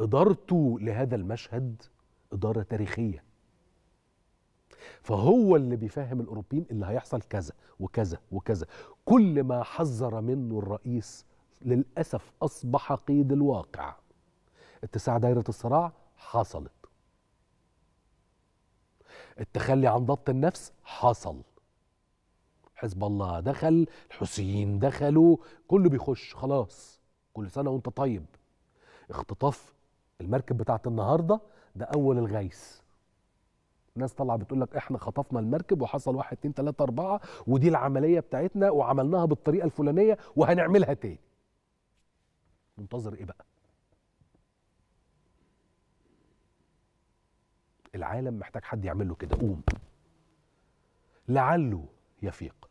ادارته لهذا المشهد اداره تاريخيه فهو اللي بيفهم الاوروبيين اللي هيحصل كذا وكذا وكذا كل ما حذر منه الرئيس للاسف اصبح قيد الواقع اتساع دايره الصراع حصلت التخلي عن ضبط النفس حصل حزب الله دخل الحوثيين دخلوا كله بيخش خلاص كل سنه وانت طيب اختطاف المركب بتاعت النهارده ده اول الغيث ناس طالعه بتقول لك احنا خطفنا المركب وحصل واحد اتنين تلاته اربعه ودي العمليه بتاعتنا وعملناها بالطريقه الفلانيه وهنعملها تاني. منتظر ايه بقى؟ العالم محتاج حد يعمل له كده قوم لعله يفيق